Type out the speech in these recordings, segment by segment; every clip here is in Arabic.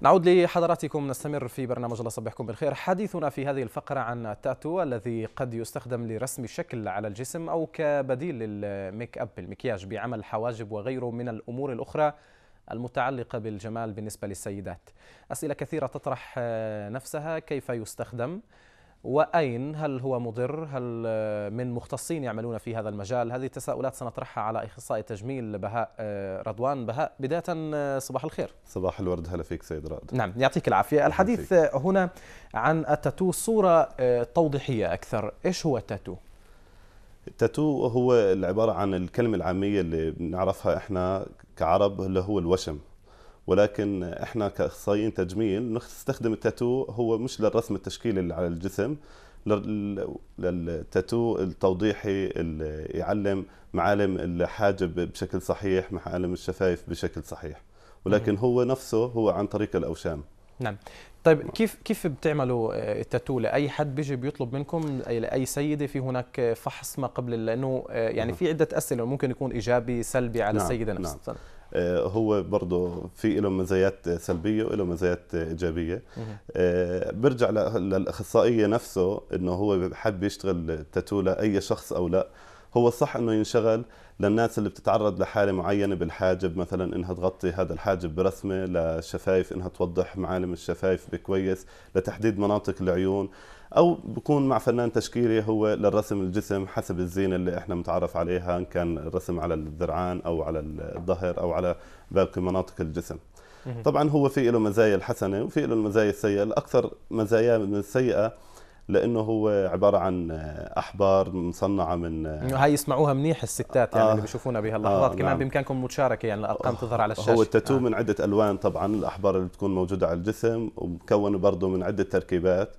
نعود لحضراتكم نستمر في برنامج الله صبحكم بالخير حديثنا في هذه الفقرة عن التاتو الذي قد يستخدم لرسم شكل على الجسم أو كبديل للميك أب المكياج بعمل حواجب وغيره من الأمور الأخرى المتعلقة بالجمال بالنسبة للسيدات أسئلة كثيرة تطرح نفسها كيف يستخدم وأين هل هو مضر هل آه، من مختصين يعملون في هذا المجال هذه التساؤلات سنطرحها على إخصائي التجميل بهاء آه، رضوان بهاء بداية آه، صباح الخير صباح الورد هلا فيك سيد رائد نعم يعطيك العافية الحديث فيك. هنا عن التاتو صورة توضيحية أكثر إيش هو التاتو؟ التاتو هو العبارة عن الكلمة العامية اللي بنعرفها إحنا كعرب اللي هو الوشم ولكن احنا كاخصائيين تجميل نستخدم التاتو هو مش للرسم التشكيلي اللي على الجسم للتاتو التوضيحي اللي يعلم معالم الحاجب بشكل صحيح معالم الشفايف بشكل صحيح ولكن هو نفسه هو عن طريق الاوشام نعم طيب كيف كيف بتعملوا آه، التاتو لاي حد بيجي بيطلب منكم لاي سيده في هناك آه، فحص ما قبل لانه آه، يعني في عده اسئله ممكن يكون ايجابي سلبي على نعم السيده نفسها نعم. آه، هو برضه في له مزايات سلبيه وله مزايات ايجابيه آه، برجع للاخصائيه نفسه انه هو حب يشتغل تاتو لاي شخص او لا هو صح انه ينشغل للناس اللي بتتعرض لحاله معينه بالحاجب مثلا انها تغطي هذا الحاجب برسمه للشفايف انها توضح معالم الشفايف بكويس لتحديد مناطق العيون او بكون مع فنان تشكيلي هو للرسم الجسم حسب الزينه اللي احنا متعرف عليها ان كان الرسم على الذرعان او على الظهر او على باقي مناطق الجسم طبعا هو في له مزايا الحسنه وفي له المزايا السيئه الاكثر مزايا من السيئه لانه هو عباره عن احبار مصنعه من هاي يسمعوها منيح الستات يعني آه اللي بيشوفونا بهاللحظات آه كمان نعم. بامكانكم المشاركه يعني الارقام آه تظهر على الشاشه هو التاتو آه. من عده الوان طبعا الاحبار اللي بتكون موجوده على الجسم ومكون برضه من عده تركيبات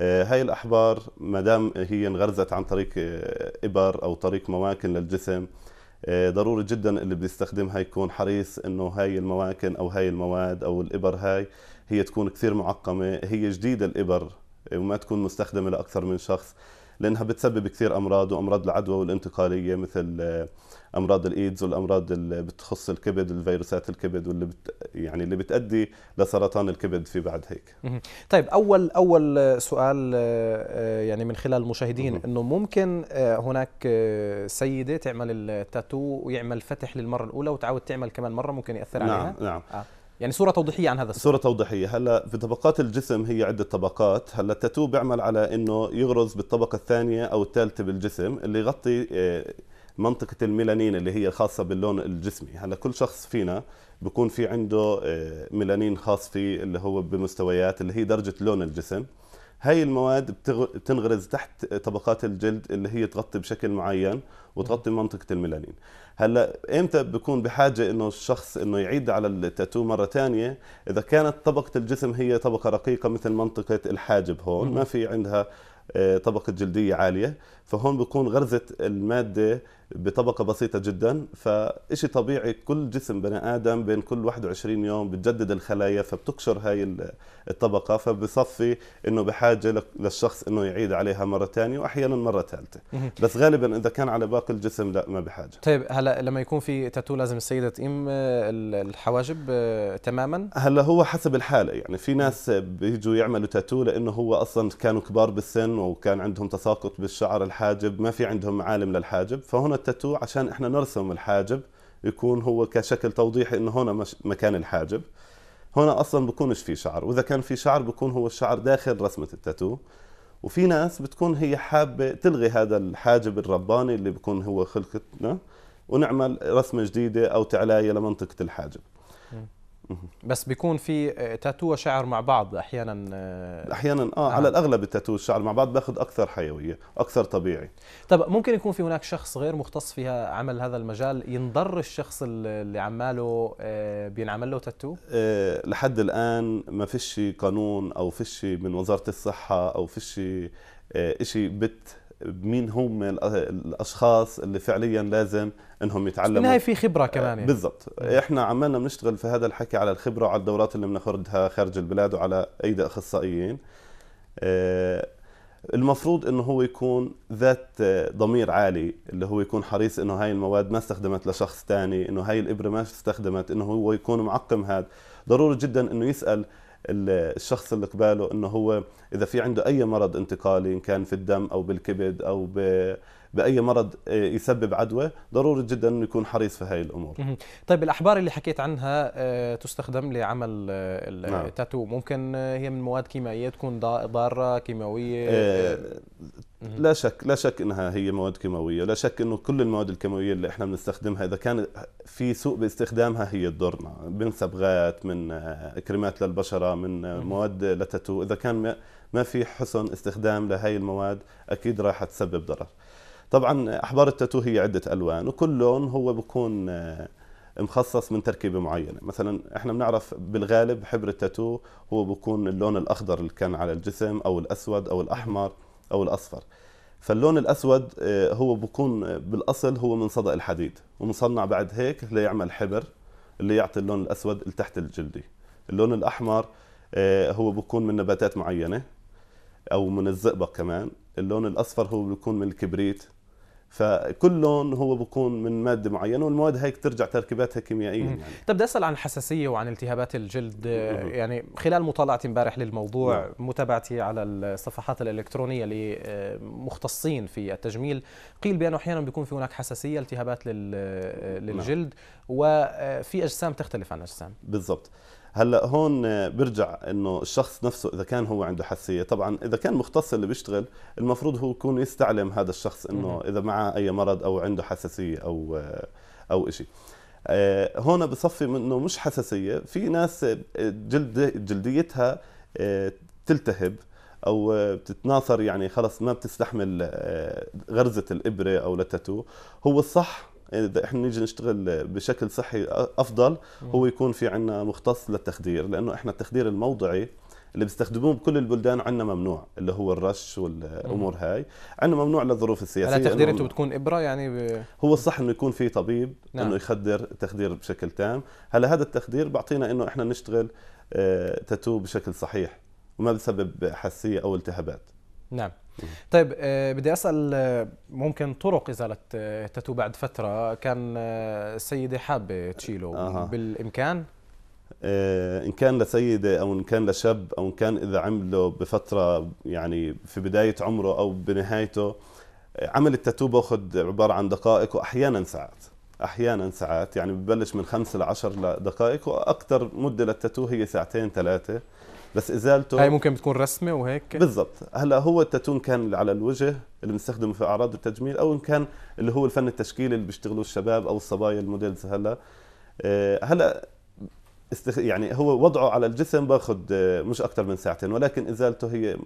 آه، هاي الأحبار ما دام هي انغرزت عن طريق آه، إبر أو طريق مواكن للجسم آه، ضروري جدا اللي بيستخدمها يكون حريص انه هاي المواكن او هاي المواد او الابر هاي هي تكون كثير معقمه هي جديده الابر وما تكون مستخدمه لاكثر من شخص لانها بتسبب كثير امراض وامراض العدوى والانتقاليه مثل آه، امراض الايدز والامراض اللي بتخص الكبد الفيروسات الكبد واللي بت يعني اللي بتؤدي لسرطان الكبد في بعد هيك طيب اول اول سؤال آه، آه، يعني من خلال المشاهدين انه ممكن هناك سيده تعمل التاتو ويعمل فتح للمره الاولى وتعود تعمل كمان مره ممكن ياثر نعم، عليها نعم نعم آه. يعني صوره توضيحيه عن هذا السؤال. صوره توضيحيه هلا في طبقات الجسم هي عده طبقات هلا التاتو بيعمل على انه يغرز بالطبقه الثانيه او الثالثه بالجسم اللي يغطي آه، منطقة الميلانين اللي هي خاصة باللون الجسمي هلا كل شخص فينا بكون في عنده آه، ميلانين خاص فيه اللي هو بمستويات اللي هي درجة لون الجسم هاي المواد بتنغرز تحت طبقات الجلد اللي هي تغطي بشكل معين وتغطي منطقه الميلانين هلا امتى بكون بحاجه انه الشخص انه يعيد على التاتو مره ثانيه اذا كانت طبقه الجسم هي طبقه رقيقه مثل منطقه الحاجب هون ما في عندها آه، طبقه جلديه عاليه فهون بكون غرزه الماده بطبقه بسيطه جدا فشيء طبيعي كل جسم بني ادم بين كل 21 يوم بتجدد الخلايا فبتكشر هاي الطبقه فبصفي انه بحاجه للشخص انه يعيد عليها مره ثانيه واحيانا مره ثالثه بس غالبا اذا كان على باقي الجسم لا ما بحاجه طيب هلا لما يكون في تاتو لازم السيده تقيم آه، الحواجب آه، تماما هلا هو حسب الحاله يعني في ناس بيجوا يعملوا تاتو لانه هو اصلا كانوا كبار بالسن وكان عندهم تساقط بالشعر الحاجب ما في عندهم معالم للحاجب فهنا التاتو عشان احنا نرسم الحاجب يكون هو كشكل توضيحي انه هنا مش مكان الحاجب هنا اصلا بكونش في شعر واذا كان في شعر بكون هو الشعر داخل رسمه التاتو وفي ناس بتكون هي حابه تلغي هذا الحاجب الرباني اللي بكون هو خلقتنا ونعمل رسمه جديده او تعلايه لمنطقه الحاجب بس بيكون في تاتو آه، شعر مع بعض احيانا آه، احيانا اه نعم. على الاغلب التاتو الشعر مع بعض باخذ اكثر حيويه اكثر طبيعي طب ممكن يكون في هناك شخص غير مختص فيها عمل هذا المجال ينضر الشخص اللي عماله آه، بينعمل له تاتو آه لحد الان ما فيش قانون او فيش من وزاره الصحه او فيش آه شيء بت مين هم الاشخاص اللي فعليا لازم انهم يتعلموا بالنهايه في خبره آه، كمان يعني. بالضبط احنا عمالنا بنشتغل في هذا الحكي على الخبره وعلى الدورات اللي بناخذها خارج البلاد وعلى ايدي اخصائيين آه، المفروض انه هو يكون ذات ضمير عالي اللي هو يكون حريص انه هاي المواد ما استخدمت لشخص ثاني انه هاي الابره ما استخدمت انه هو يكون معقم هذا ضروري جدا انه يسال الشخص اللي قباله انه هو اذا في عنده اي مرض انتقالي ان كان في الدم او بالكبد او باي مرض آه، يسبب عدوى ضروري جدا انه يكون حريص في هاي الامور طيب الاحبار اللي حكيت عنها آه، تستخدم لعمل آه، نعم. التاتو ممكن هي من مواد كيميائيه تكون ضاره كيماويه لا شك لا شك انها هي مواد كيماويه لا شك انه كل المواد الكيماويه اللي احنا بنستخدمها اذا كان في سوء باستخدامها هي تضرنا من صبغات من كريمات للبشره من مواد لتاتو اذا كان ما في حسن استخدام لهي المواد اكيد راح تسبب ضرر طبعا احبار التاتو هي عده الوان وكل لون هو بكون آه، مخصص من تركيبه معينه مثلا احنا بنعرف بالغالب حبر التاتو هو بكون اللون الاخضر اللي كان على الجسم او الاسود او الاحمر او الاصفر فاللون الاسود آه، هو بكون آه، بالاصل هو من صدأ الحديد ومصنع بعد هيك ليعمل حبر اللي يعطي اللون الاسود اللي تحت الجلدي اللون الاحمر هو بكون من نباتات معينه او من الزئبق كمان اللون الاصفر هو بكون من الكبريت فكلهم هو بكون من ماده معينه والمواد هيك ترجع تركيباتها كيميائيا يعني. طب بدي اسال عن الحساسيه وعن التهابات الجلد يعني خلال مطالعتي امبارح للموضوع مم. نعم. متابعتي على الصفحات الالكترونيه لمختصين آه، في التجميل قيل بانه احيانا بيكون في هناك حساسيه التهابات آه، نعم. للجلد وفي اجسام تختلف عن اجسام بالضبط هلا هون برجع انه الشخص نفسه اذا كان هو عنده حساسيه طبعا اذا كان مختص اللي بيشتغل المفروض هو يكون يستعلم هذا الشخص انه اذا معه اي مرض او عنده حساسيه او او شيء آه، هون بصفي انه مش حساسيه في ناس جلد جلديتها آه، تلتهب او بتتناثر يعني خلص ما بتستحمل آه، غرزه الابره او التاتو هو الصح يعني اذا احنا نيجي نشتغل بشكل صحي افضل هو يكون في عندنا مختص للتخدير لانه احنا التخدير الموضعي اللي بيستخدموه بكل البلدان عندنا ممنوع اللي هو الرش والامور هاي عندنا ممنوع للظروف السياسيه على تخدير انتم بتكون ابره يعني ب... هو الصح انه يكون في طبيب نعم. انه يخدر تخدير بشكل تام هلا هذا التخدير بيعطينا انه احنا نشتغل تاتو آه، بشكل صحيح وما بسبب حساسيه او التهابات نعم طيب آه، بدي اسال آه، ممكن طرق ازاله التاتو بعد فتره كان آه، السيده حابه تشيله آه. بالامكان ان كان لسيده او ان كان لشاب او ان كان اذا عمله بفتره يعني في بدايه عمره او بنهايته عمل التاتو باخذ عباره عن دقائق واحيانا ساعات احيانا ساعات يعني ببلش من خمسة ل 10 دقائق واكثر مده للتاتو هي ساعتين ثلاثه بس ازالته هاي ممكن بتكون رسمه وهيك بالضبط هلا هو التاتو كان على الوجه اللي بنستخدمه في اعراض التجميل او ان كان اللي هو الفن التشكيلي اللي بيشتغلوه الشباب او الصبايا الموديلز هلا آه، هلا يعني هو وضعه على الجسم باخذ آه، مش اكثر من ساعتين ولكن ازالته هي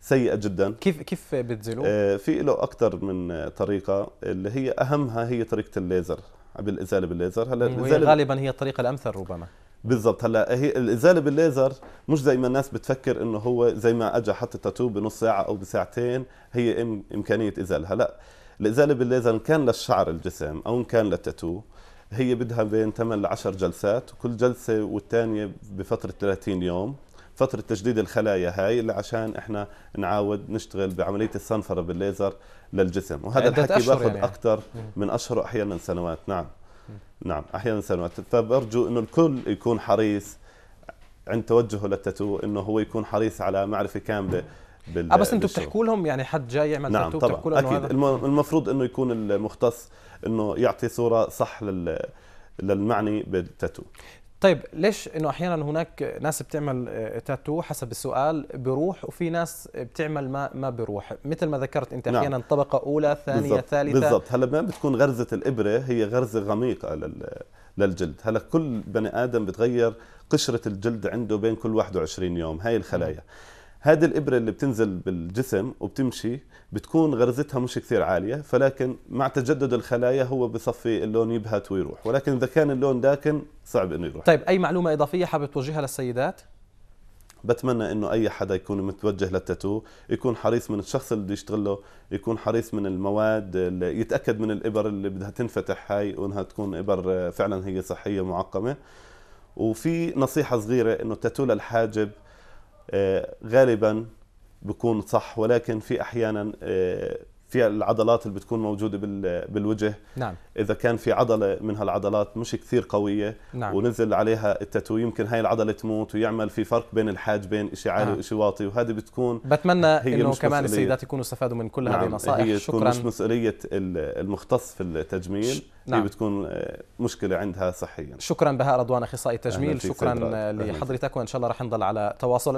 سيئه جدا كيف كيف بتزيلوه؟ آه، في له اكثر من طريقه اللي هي اهمها هي طريقه الليزر بالازاله بالليزر هلا الازاله غالبا هي الطريقه الامثل ربما بالضبط هلا هي الازاله بالليزر مش زي ما الناس بتفكر انه هو زي ما اجى حط التاتو بنص ساعه او بساعتين هي إم امكانيه ازاله هلا الازاله بالليزر ان كان للشعر الجسم او ان كان للتاتو هي بدها بين 8 ل 10 جلسات وكل جلسه والثانيه بفتره 30 يوم فتره تجديد الخلايا هاي اللي عشان احنا نعاود نشتغل بعمليه الصنفره بالليزر للجسم وهذا الحكي باخذ يعني. اكثر من اشهر احيانا سنوات نعم نعم احيانا سنوات فبرجو انه الكل يكون حريص عند توجهه للتاتو انه هو يكون حريص على معرفه كامله بال آه بس انتم بتحكوا لهم يعني حد جاي يعمل نعم تاتو بتحكوا لهم اكيد هذا؟ المفروض انه يكون المختص انه يعطي صوره صح لل للمعني بالتاتو طيب ليش انه احيانا هناك ناس بتعمل تاتو آه، حسب السؤال بروح وفي ناس بتعمل ما ما بروح مثل ما ذكرت انت نعم. احيانا نعم. طبقه اولى ثانيه بالزبط. ثالثه بالضبط هلا ما بتكون غرزه الابره هي غرزه غميقه لل للجلد هلا كل بني ادم بتغير قشره الجلد عنده بين كل 21 يوم هاي الخلايا هذه الابره اللي بتنزل بالجسم وبتمشي بتكون غرزتها مش كثير عاليه فلكن مع تجدد الخلايا هو بصفي اللون يبهت ويروح ولكن اذا كان اللون داكن صعب انه يروح طيب اي معلومه اضافيه حابب توجهها للسيدات بتمنى انه اي حدا يكون متوجه للتاتو يكون حريص من الشخص اللي بده يشتغل له يكون حريص من المواد اللي يتاكد من الابر اللي بدها تنفتح هاي وانها تكون ابر فعلا هي صحيه معقمه وفي نصيحه صغيره انه التاتو للحاجب آه، غالبا بكون صح ولكن في احيانا آه، في العضلات اللي بتكون موجوده بالوجه نعم. اذا كان في عضله من هالعضلات مش كثير قويه نعم. ونزل عليها التاتو يمكن هاي العضله تموت ويعمل في فرق بين الحاجبين شيء عالي آه. وشيء واطي وهذه بتكون بتمنى انه كمان السيدات يكونوا استفادوا من كل نعم. هذه النصائح هي تكون شكرا مش مسؤوليه المختص في التجميل نعم. هي بتكون آه، مشكله عندها صحيا شكرا بهاء رضوان اخصائي التجميل شكرا لحضرتك وان شاء الله رح نضل على تواصل